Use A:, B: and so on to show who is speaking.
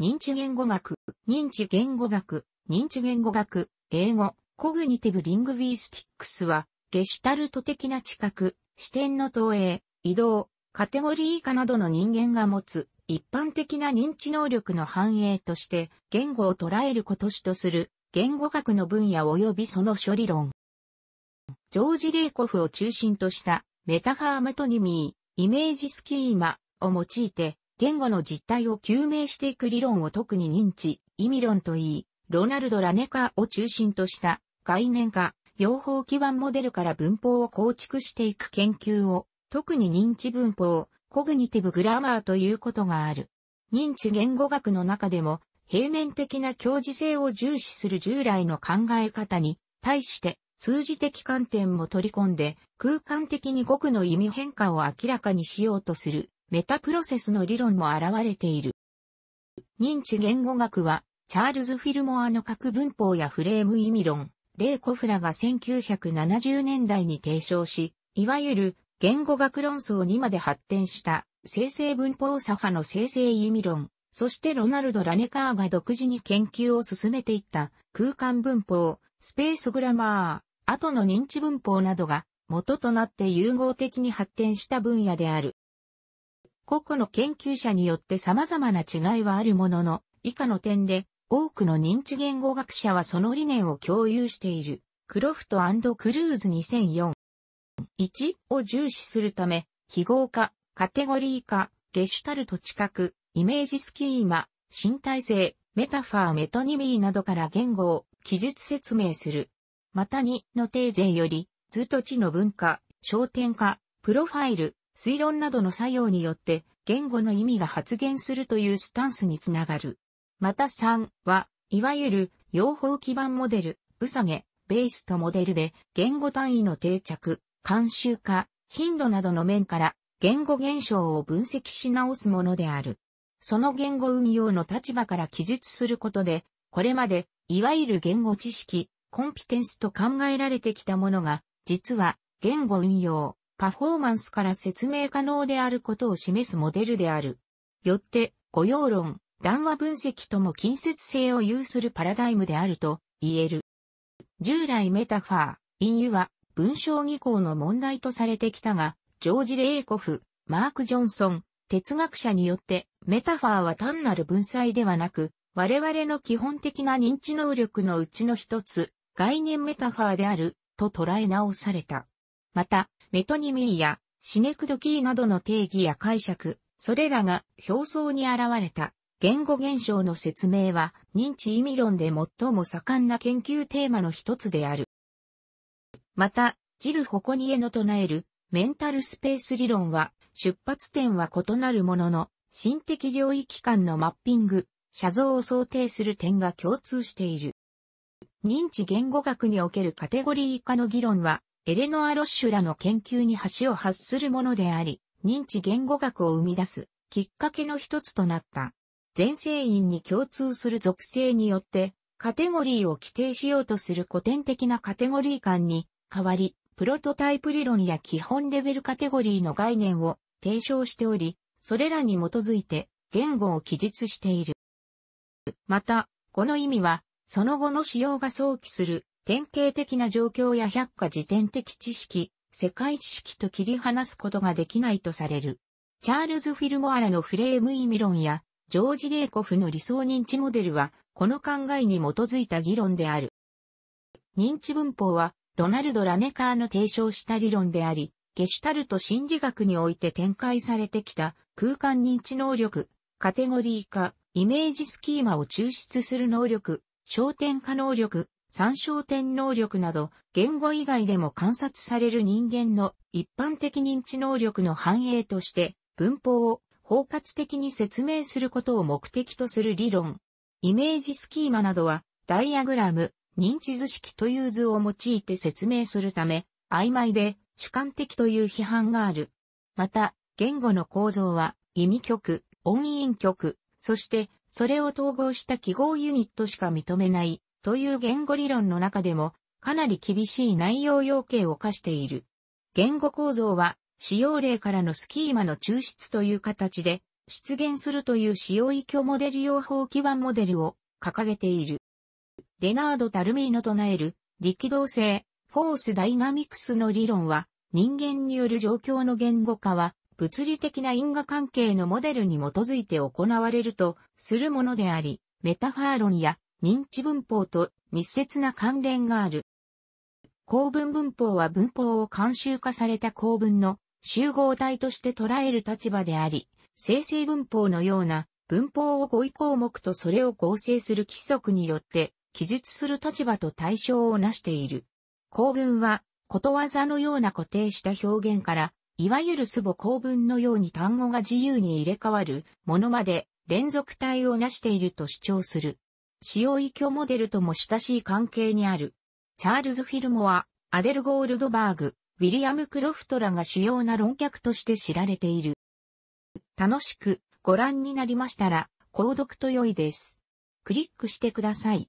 A: 認知言語学、認知言語学、認知言語学、英語、コグニティブリングビースティックスは、ゲシュタルト的な知覚、視点の投影、移動、カテゴリー以下などの人間が持つ一般的な認知能力の反映として、言語を捉えることしとする言語学の分野及びその処理論。ジョージ・レイコフを中心としたメタファーマトニミー、イメージスキーマを用いて言語の実態を究明していく理論を特に認知、意味論といい、ロナルド・ラネカを中心とした概念化、用法基盤モデルから文法を構築していく研究を、特に認知文法、コグニティブ・グラマーということがある。認知言語学の中でも、平面的な教示性を重視する従来の考え方に、対して通じ的観点も取り込んで、空間的に語句の意味変化を明らかにしようとするメタプロセスの理論も現れている。認知言語学は、チャールズ・フィルモアの核文法やフレーム意味論、レイ・コフラが1970年代に提唱し、いわゆる言語学論争にまで発展した生成文法左派の生成意味論、そしてロナルド・ラネカーが独自に研究を進めていった空間文法、スペースグラマー、後の認知文法などが元となって融合的に発展した分野である。個々の研究者によって様々な違いはあるものの、以下の点で、多くの認知言語学者はその理念を共有している。クロフトクルーズ2004。1を重視するため、記号化、カテゴリー化、ゲシュタルト知覚、イメージスキーマ、身体性、メタファーメトニミーなどから言語を記述説明する。また2の定税より、図と地の文化、焦点化、プロファイル、推論などの作用によって言語の意味が発現するというスタンスにつながる。また3は、いわゆる用法基盤モデル、うさげ、ベースとモデルで言語単位の定着、慣習化、頻度などの面から言語現象を分析し直すものである。その言語運用の立場から記述することで、これまで、いわゆる言語知識、コンピテンスと考えられてきたものが、実は、言語運用、パフォーマンスから説明可能であることを示すモデルである。よって、雇用論、談話分析とも近接性を有するパラダイムであると言える。従来メタファー、隠喩は文章技巧の問題とされてきたが、ジョージ・レイコフ、マーク・ジョンソン、哲学者によってメタファーは単なる文才ではなく、我々の基本的な認知能力のうちの一つ、概念メタファーである、と捉え直された。また、メトニミーやシネクドキーなどの定義や解釈、それらが表層に現れた言語現象の説明は認知意味論で最も盛んな研究テーマの一つである。また、ジル・ホコニエの唱えるメンタルスペース理論は出発点は異なるものの、心的領域間のマッピング、写像を想定する点が共通している。認知言語学におけるカテゴリー化の議論は、エレノア・ロッシュらの研究に橋を発するものであり、認知言語学を生み出すきっかけの一つとなった。全生員に共通する属性によって、カテゴリーを規定しようとする古典的なカテゴリー感に変わり、プロトタイプ理論や基本レベルカテゴリーの概念を提唱しており、それらに基づいて言語を記述している。また、この意味は、その後の使用が想起する典型的な状況や百科事典的知識、世界知識と切り離すことができないとされる。チャールズ・フィルモアラのフレーム意味論や、ジョージ・レイコフの理想認知モデルは、この考えに基づいた議論である。認知文法は、ロナルド・ラネカーの提唱した理論であり、ゲシュタルト心理学において展開されてきた空間認知能力、カテゴリー化、イメージスキーマを抽出する能力、焦点化能力、参照点能力など、言語以外でも観察される人間の一般的認知能力の反映として、文法を包括的に説明することを目的とする理論。イメージスキーマなどは、ダイアグラム、認知図式という図を用いて説明するため、曖昧で主観的という批判がある。また、言語の構造は、意味局、音韻局、そして、それを統合した記号ユニットしか認めないという言語理論の中でも、かなり厳しい内容要件を課している。言語構造は、使用例からのスキーマの抽出という形で、出現するという使用意拠モデル用法基盤モデルを掲げている。レナード・タルミーの唱える、力動性、フォースダイナミクスの理論は、人間による状況の言語化は、物理的な因果関係のモデルに基づいて行われるとするものであり、メタファー論や認知文法と密接な関連がある。公文文法は文法を慣習化された公文の集合体として捉える立場であり、生成文法のような文法を語彙項目とそれを合成する規則によって記述する立場と対象をなしている。公文はことわざのような固定した表現から、いわゆる祖母公文のように単語が自由に入れ替わるものまで連続体をなしていると主張する。使用依拠モデルとも親しい関係にある。チャールズ・フィルモア、アデル・ゴールドバーグ、ウィリアム・クロフトらが主要な論客として知られている。楽しくご覧になりましたら、購読と良いです。クリックしてください。